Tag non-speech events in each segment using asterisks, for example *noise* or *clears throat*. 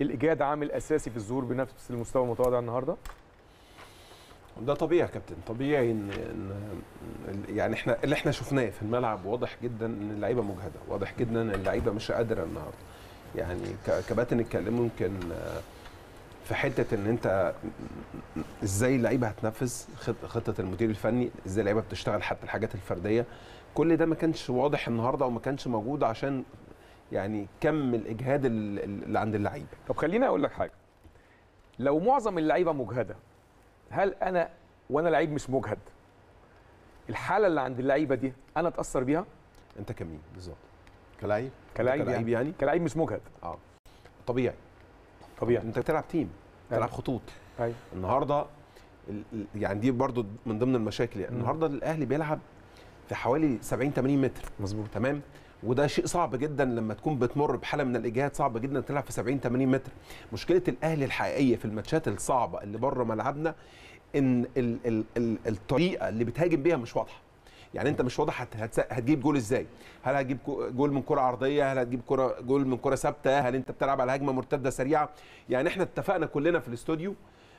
الاجاده عامل اساسي في الظهور بنفس المستوى المتواضع النهارده ده طبيعي يا كابتن طبيعي ان يعني احنا اللي احنا شفناه في الملعب واضح جدا ان اللعيبه مجهده واضح جدا ان اللعيبه مش قادره النهارده يعني كباتن اتكلموا يمكن آه، في حته ان انت ازاي اللعيبه هتنفذ خطه المدير الفني ازاي اللعيبه بتشتغل حتى الحاجات الفرديه كل ده ما كانش واضح النهارده او ما كانش موجود عشان يعني كم الاجهاد اللي عند اللعيبه طب خليني اقول لك حاجه لو معظم اللعيبه مجهده هل انا وانا لعيب مش مجهد الحاله اللي عند اللعيبه دي انا اتاثر بيها انت كمين بالظبط كلاعب كلاعب يعني, يعني كلاعب مش مجهد اه طبيعي طبيعي انت بتلعب تيم بتلعب أيوه. خطوط ايوه النهارده يعني دي برضو من ضمن المشاكل يعني النهارده الاهلي بيلعب في حوالي 70 80 متر مظبوط تمام وده شيء صعب جدا لما تكون بتمر بحاله من الاجهاد صعب جدا تلعب في 70 80 متر مشكله الاهلي الحقيقيه في الماتشات الصعبه اللي بره ملعبنا ان الـ الـ الـ الطريقه اللي بتهاجم بيها مش واضحه يعني انت مش واضح هتجيب جول ازاي هل هتجيب جول من كره عرضيه هل هتجيب كره جول من كره ثابته هل انت بتلعب على هجمه مرتده سريعه يعني احنا اتفقنا كلنا في الاستوديو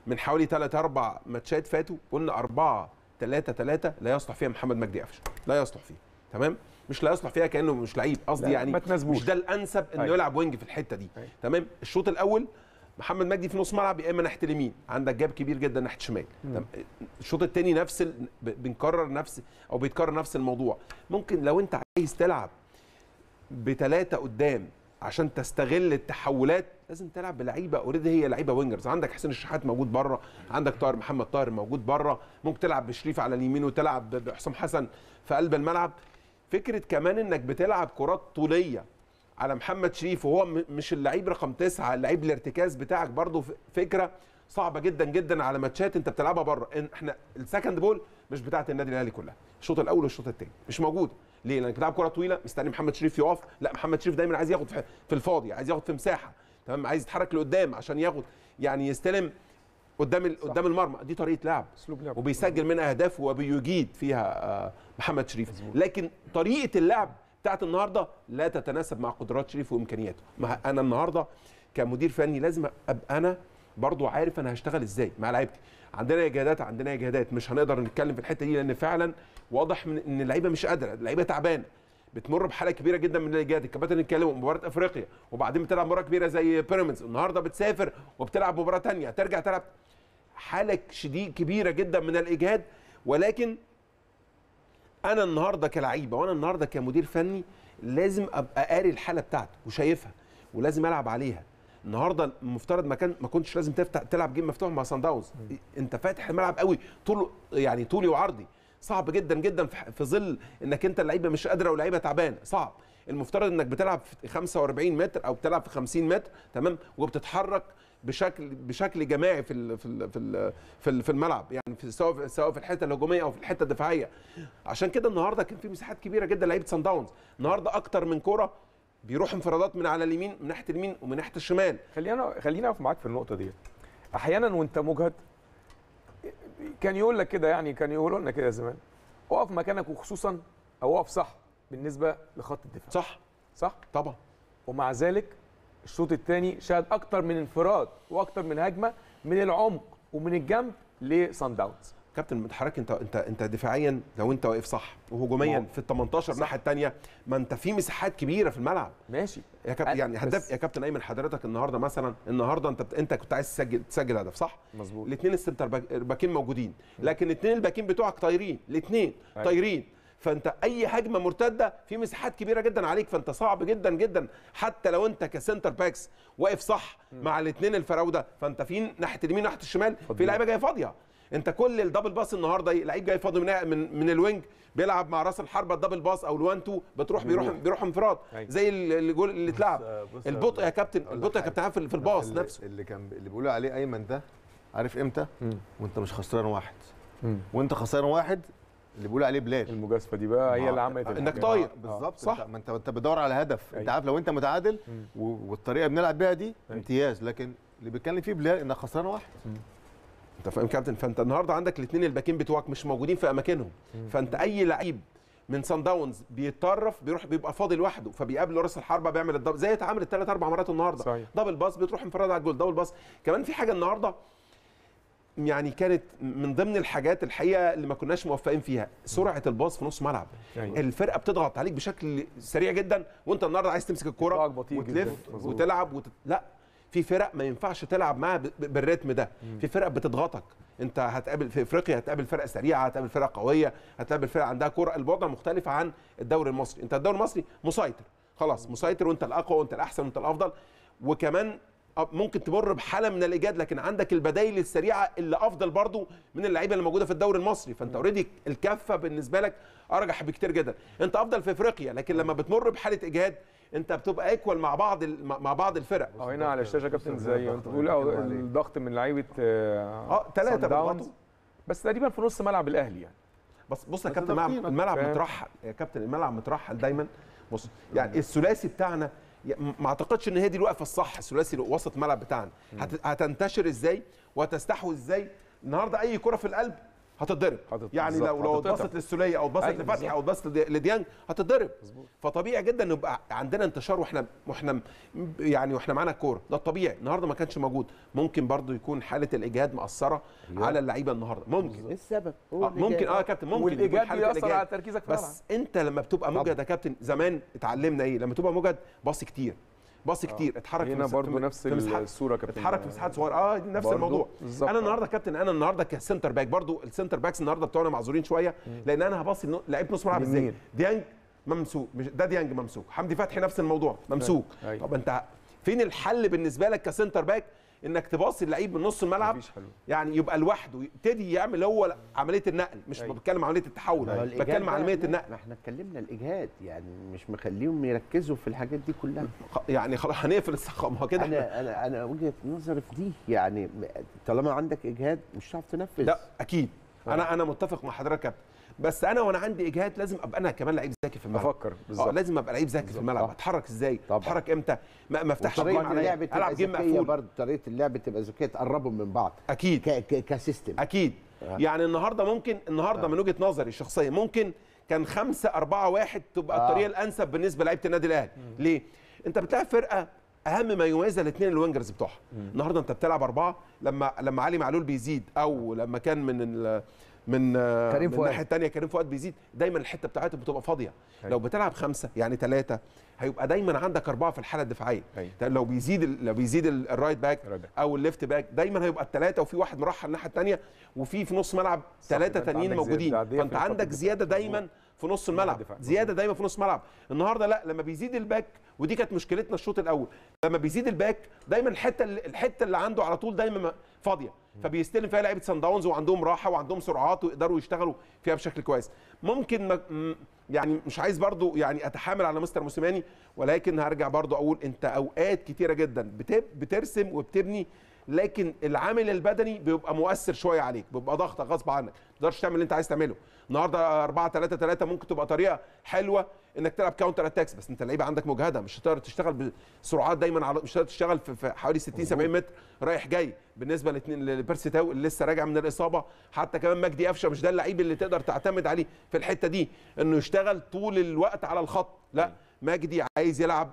من حوالي 3 4 ماتشات فاتوا قلنا 4 3 3 لا يصلح فيها محمد مجدي قفشه لا يصلح فيها تمام مش لا يصلح فيها كانه مش لعيب قصدي يعني مش ده الانسب انه أيوة. يلعب وينج في الحته دي أيوة. تمام الشوط الاول محمد مجدي في نص ملعب يا اما ناحيه اليمين عندك جاب كبير جدا ناحيه الشمال الشوط الثاني نفس ال... بنكرر نفس او بيتكرر نفس الموضوع ممكن لو انت عايز تلعب بثلاثه قدام عشان تستغل التحولات لازم تلعب بلعيبه اوريدي هي لعيبه وينجرز عندك حسين الشحات موجود بره عندك طاهر محمد طاهر موجود بره ممكن تلعب بشريف على اليمين وتلعب بحسام حسن في قلب الملعب فكره كمان انك بتلعب كرات طوليه على محمد شريف وهو مش اللعيب رقم تسعة اللعيب الارتكاز بتاعك برده فكره صعبه جدا جدا على ماتشات انت بتلعبها بره احنا السكند بول مش بتاعه النادي الاهلي كلها الشوط الاول والشوط الثاني مش موجوده ليه لانك بتلعب كره طويله مستني محمد شريف يقف لا محمد شريف دايما عايز ياخد في الفاضي عايز ياخد في مساحه تمام عايز يتحرك لقدام عشان ياخد يعني يستلم قدام قدام المرمى دي طريقه لعب اسلوب لعب وبيسجل من اهداف وبيجيد فيها آه، محمد شريف مزبوط. لكن طريقه اللعب بتاعت النهارده لا تتناسب مع قدرات شريف وامكانياته ما انا النهارده كمدير فني لازم ابقى انا برضو عارف انا هشتغل ازاي مع لعيبتي عندنا اجهادات عندنا اجهادات مش هنقدر نتكلم في الحته دي لان فعلا واضح من ان اللعيبه مش قادره اللعيبه تعبانه بتمر بحاله كبيره جدا من الاجهاد الكباتن اتكلموا مباراه افريقيا وبعدين بتلعب مباراه كبيره زي بيراميدز النهارده بتسافر وبتلعب مباراه ثانيه ترجع تلعب حاله شديد كبيره جدا من الاجهاد ولكن انا النهارده كلعيبه وانا النهارده كمدير فني لازم ابقى قاري الحاله بتاعته وشايفها ولازم العب عليها النهارده المفترض ما كان ما كنتش لازم تفتح تلعب جيم مفتوح مع سان داونز انت فاتح الملعب قوي طول يعني طولي وعرضي صعب جدا جدا في ظل انك انت اللعيبه مش قادره ولاعيبه تعبانه صعب المفترض انك بتلعب في 45 متر او بتلعب في 50 متر تمام وبتتحرك بشكل بشكل جماعي في في في في الملعب يعني في سواء سواء في الحته الهجوميه او في الحته الدفاعيه عشان كده النهارده كان في مساحات كبيره جدا لعيبه سان داونز النهارده اكتر من كوره بيروح انفرادات من على اليمين من ناحيه اليمين ومن ناحيه الشمال خلينا خلينا اقف معاك في النقطه دي احيانا وانت مجهد كان يقول لك كده يعني كان يقولوا لنا كده زمان اقف مكانك وخصوصا او اقف صح بالنسبه لخط الدفاع صح صح طبعا ومع ذلك الشوط الثاني شهد اكتر من انفراد واكتر من هجمه من العمق ومن الجنب لسان داونز كابتن متحرك انت انت انت دفاعيا لو انت واقف صح وهجوميا نعم. في ال 18 الناحيه الثانيه ما انت في مساحات كبيره في الملعب ماشي يا كابتن يعني هدف يا كابتن ايمن حضرتك النهارده مثلا النهارده انت انت كنت عايز تسجل تسجل هدف صح؟ مظبوط الاثنين السنتر باكين موجودين لكن الاثنين الباكين بتوعك طايرين الاثنين أيوه. طايرين فانت اي هجمه مرتده في مساحات كبيره جدا عليك فانت صعب جدا جدا حتى لو انت كسنتر باكس واقف صح مع الاثنين الفراوده فانت في ناحيه اليمين ناحيه الشمال في لعيبه جايه فاضيه انت كل الدبل باس النهارده لعيب جاي فاضي من من, من الوينج بيلعب مع راس الحربه الدبل باس او الوان تو بتروح بيروح بيروح انفراد أيوة. زي الجول اللي اتلعب آه، البطء آه، يا كابتن البطء يا كابتن في الباص اللي نفسه اللي كان اللي بيقولوا عليه ايمن ده عارف امتى مم. وانت مش خسران واحد مم. وانت خسران واحد اللي بيقولوا عليه بلال المجازفه دي بقى هي اللي عملت انك طاير آه. بالظبط صح ما انت انت بتدور على هدف انت أيوة. عارف لو انت متعادل والطريقه بنلعب بيها دي أيوة. امتياز لكن اللي بيتكلم فيه بلال انك خسران واحد انت فاهم كابتن فانت النهارده عندك الاثنين الباكين بتوعك مش موجودين في اماكنهم فانت اي لعيب من سان داونز بيتطرف بيروح بيبقى فاضي لوحده فبيقابل راس الحربه بيعمل الدبل زي اتعملت ثلاث اربع مرات النهارده دبل باص بتروح انفراد على الجول دبل باص كمان في حاجه النهارده يعني كانت من ضمن الحاجات الحقيقه اللي ما كناش موفقين فيها سرعه الباص في نص ملعب يعني. الفرقه بتضغط عليك بشكل سريع جدا وانت النهارده عايز تمسك الكوره وتلف وتلعب وت... لا في فرق ما ينفعش تلعب معاها بالريتم ده في فرق بتضغطك انت هتقابل في افريقيا هتقابل فرقه سريعه هتقابل فرقه قويه هتقابل فرقه عندها كره الوضع مختلف عن الدوري المصري انت الدوري المصري مسيطر خلاص مسيطر وانت الاقوى وانت الاحسن وانت الافضل وكمان أه، ممكن تمر بحاله من الايجاد لكن عندك البدائل السريعه اللي افضل برضو من اللعيبه اللي موجوده في الدوري المصري فانت اوريدي الكفه بالنسبه لك ارجح بكتير جدا انت افضل في افريقيا لكن لما بتمر بحاله اجهاد انت بتبقى ايكوال مع بعض مع بعض الفرق اه هنا على الشاشه كابتن زي انت بتقول الضغط من لعيبه اه ثلاثه أه، بيضغطوا بس تقريبا في نص ملعب الاهلي يعني بس بص يا كابتن الملعب مترحل يا كابتن الملعب مترحل دايما بص يعني الثلاثي بتاعنا ما اعتقدش ان هي دي الوقفه الصح الثلاثي وسط الملعب بتاعنا هتنتشر ازاي وتستحوذ ازاي النهارده اي كره في القلب هتتضرب يعني لو لو اتبسط للسوليه او اتبسط أيوة، لفتحي او اتبسط لديانج هتتضرب فطبيعي جدا يبقى عندنا انتشار واحنا واحنا يعني واحنا معانا الكوره ده الطبيعي النهارده ما كانش موجود ممكن برضو يكون حاله الاجهاد مأثره أيوة. على اللعيبه النهارده ممكن ايه السبب آه، ممكن اه يا كابتن ممكن والاجهاد بيأثر على تركيزك بس انت لما بتبقى مجهد يا كابتن زمان اتعلمنا ايه لما تبقى مجهد باص كتير باص آه. كتير اتحرك هنا برضه نفس الصوره كابتن اتحرك في مساحات صغيره اه نفس الموضوع بالزبط. انا النهارده كابتن انا النهارده كسنتر باك برضه السنتر باكس النهارده بتوعنا معذورين شويه لان انا هباصي لعيب نص ملعب ازاي ديانج ممسوك ده ديانج ممسوك حمدي فتحي نفس الموضوع أيوة. ممسوك أيوة. طب انت فين الحل بالنسبه لك كسنتر باك انك تباصي اللعيب من نص الملعب مفيش حلو. يعني يبقى لوحده يبتدي يعمل هو عمليه النقل مش أيوه. بتكلم عمليه التحول بتكلم بتكلم عمليه النقل ما احنا اتكلمنا الاجهاد يعني مش مخليهم يركزوا في الحاجات دي كلها يعني خلاص هنقفل الصخه ما كده انا انا انا وجهه نظري في دي يعني طالما عندك اجهاد مش هتعرف تنفذ لا اكيد ف... انا أه. انا متفق مع حضرتك كابتن بس انا وانا عندي اجهاد لازم ابقى انا كمان لعيب ذكي في الملعب افكر آه، بالظبط لازم ابقى لعيب ذكي في الملعب اتحرك ازاي اتحرك امتى ما افتحش طريقه العب جيم مقفول برضه طريقه اللعب تبقى ذكيه تقربهم من بعض اكيد كسيستم اكيد آه. يعني النهارده ممكن النهارده آه. من وجهه نظري الشخصيه ممكن كان 5 4 1 تبقى آه. الطريقه الانسب بالنسبه لعيبه النادي الاهلي ليه انت بتلعب فرقه اهم ما يميزها الاثنين الوينجرز بتوعها النهارده انت بتلعب اربعه لما لما علي معلول بيزيد او لما كان من من آه، كريم فؤاد الناحيه الثانيه كريم فؤاد بيزيد دايما الحته بتاعته بتبقى فاضيه هي. أيوة. لو بتلعب خمسه يعني ثلاثه هيبقى دايما عندك اربعه في الحاله الدفاعيه أيوة. لو بيزيد ال... لو بيزيد الرايت باك او الليفت باك دايما هيبقى الثلاثه وفي واحد مرحل الناحيه الثانيه وفي في نص ملعب ثلاثه تانيين موجودين فانت عندك زياده دايما في نص الملعب زياده دايما في نص الملعب النهارده لا لما بيزيد الباك ودي كانت مشكلتنا الشوط الاول لما بيزيد الباك دايما الحته الحته اللي عنده على طول دايما فاضيه فبيستلم فيها لعيبه سان داونز وعندهم راحه وعندهم سرعات ويقدروا يشتغلوا فيها بشكل كويس ممكن ما يعني مش عايز برضو يعني اتحامل على مستر موسيماني ولكن هرجع برضو اقول انت اوقات كتيره جدا بترسم وبتبني لكن العامل البدني بيبقى مؤثر شويه عليك بيبقى ضغطك غصب عنك ما تقدرش تعمل اللي انت عايز تعمله النهارده 4 3 3 ممكن تبقى طريقه حلوه انك تلعب كاونتر اتاكس بس انت اللعيبه عندك مجهده مش هتقدر تشتغل بسرعات دايما على مش هتقدر تشتغل في حوالي 60 70 متر رايح جاي بالنسبه لاثنين لبيرسي تاو اللي لسه راجع من الاصابه حتى كمان مجدي قفشه مش ده اللعيب اللي تقدر تعتمد عليه في الحته دي انه يشتغل طول الوقت على الخط لا مجدي عايز يلعب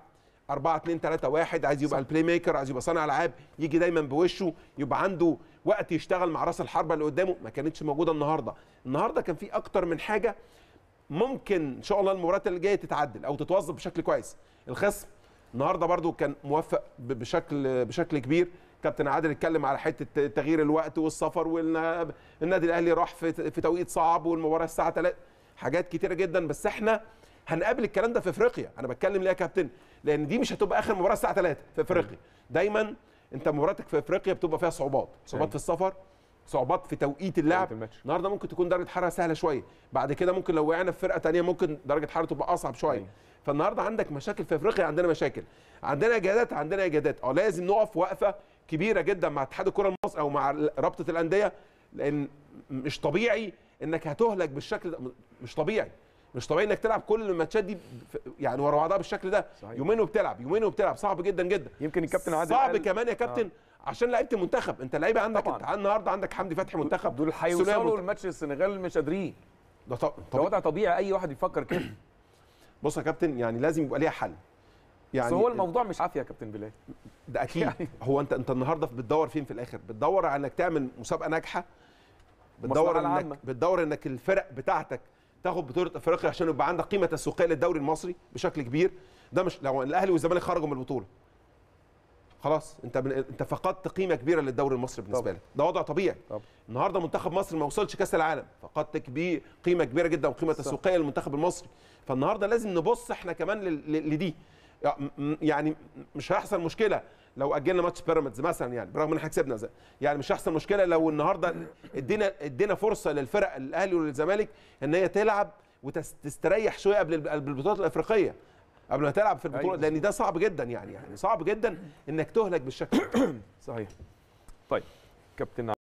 4 2 3 1 عايز يبقى البلاي ميكر عايز يبقى صانع العاب يجي دايما بوشه يبقى عنده وقت يشتغل مع راس الحربه اللي قدامه ما كانتش موجوده النهارده النهارده كان في اكتر من حاجه ممكن ان شاء الله المباراه اللي جايه تتعدل او تتوظف بشكل كويس الخصم النهارده برده كان موفق بشكل بشكل كبير كابتن عادل اتكلم على حته تغيير الوقت والسفر والنادي الاهلي راح في, في توقيت صعب والمباراه الساعه 3 حاجات كتيره جدا بس احنا هنقابل الكلام ده في افريقيا انا بتكلم ليه يا كابتن لان دي مش هتبقى اخر مباراه الساعه 3 في افريقيا دايما انت مباراتك في افريقيا بتبقى فيها صعوبات صعوبات في السفر صعوبات في توقيت اللعب النهارده ممكن تكون درجه حراره سهله شويه بعد كده ممكن لو وقعنا في فرقه ثانيه ممكن درجه حراره تبقى اصعب شويه أيوة. فالنهارده عندك مشاكل في افريقيا عندنا مشاكل عندنا اجادات عندنا اجادات اه لازم نقف وقفه كبيره جدا مع اتحاد الكره المصري او مع رابطه الانديه لان مش طبيعي انك هتهلك بالشكل ده مش طبيعي مش طبيعي انك تلعب كل الماتشات دي يعني ورا بعضها بالشكل ده صحيح. يومين وبتلعب يومين وبتلعب صعب جدا جدا يمكن الكابتن عادل صعب قال... كمان يا كابتن آه. عشان لعيبه المنتخب انت لعيبه عندك طبعاً. انت النهارده عندك حمدي فتحي منتخب دول هيوصلوا الماتش السنغال مش قادرين ده طب... وضع طبيعي اي واحد يفكر كده *clears throat* بص يا كابتن يعني لازم يبقى ليها حل يعني بس هو الموضوع مش عافيه يا كابتن بلال ده اكيد يعني هو انت انت النهارده بتدور فين في الاخر بتدور على انك تعمل مسابقه ناجحه بتدور انك بتدور انك الفرق بتاعتك تاخد بطوله افريقيا عشان يبقى عندك قيمه تسويقيه للدوري المصري بشكل كبير ده مش لو الاهلي والزمالك خرجوا من البطوله خلاص انت من... انت فقدت قيمه كبيره للدوري المصري بالنسبه لك ده وضع طبيعي طبعا. النهارده منتخب مصر ما وصلش كاس العالم فقدت كبير قيمه كبيره جدا وقيمه تسويقيه للمنتخب المصري فالنهارده لازم نبص احنا كمان ل... ل... لدي يعني مش هيحصل مشكله لو اجلنا ماتش بيراميدز مثلا يعني برغم ان احنا كسبنا يعني مش هيحصل مشكله لو النهارده ادينا ادينا فرصه للفرق الاهلي والزمالك ان هي تلعب وتستريح شويه قبل البطولات الافريقيه قبل ما تلعب في البطوله أيوة. لان ده صعب جدا يعني يعني صعب جدا انك تهلك بالشكل *coughs* صحيح طيب كابتن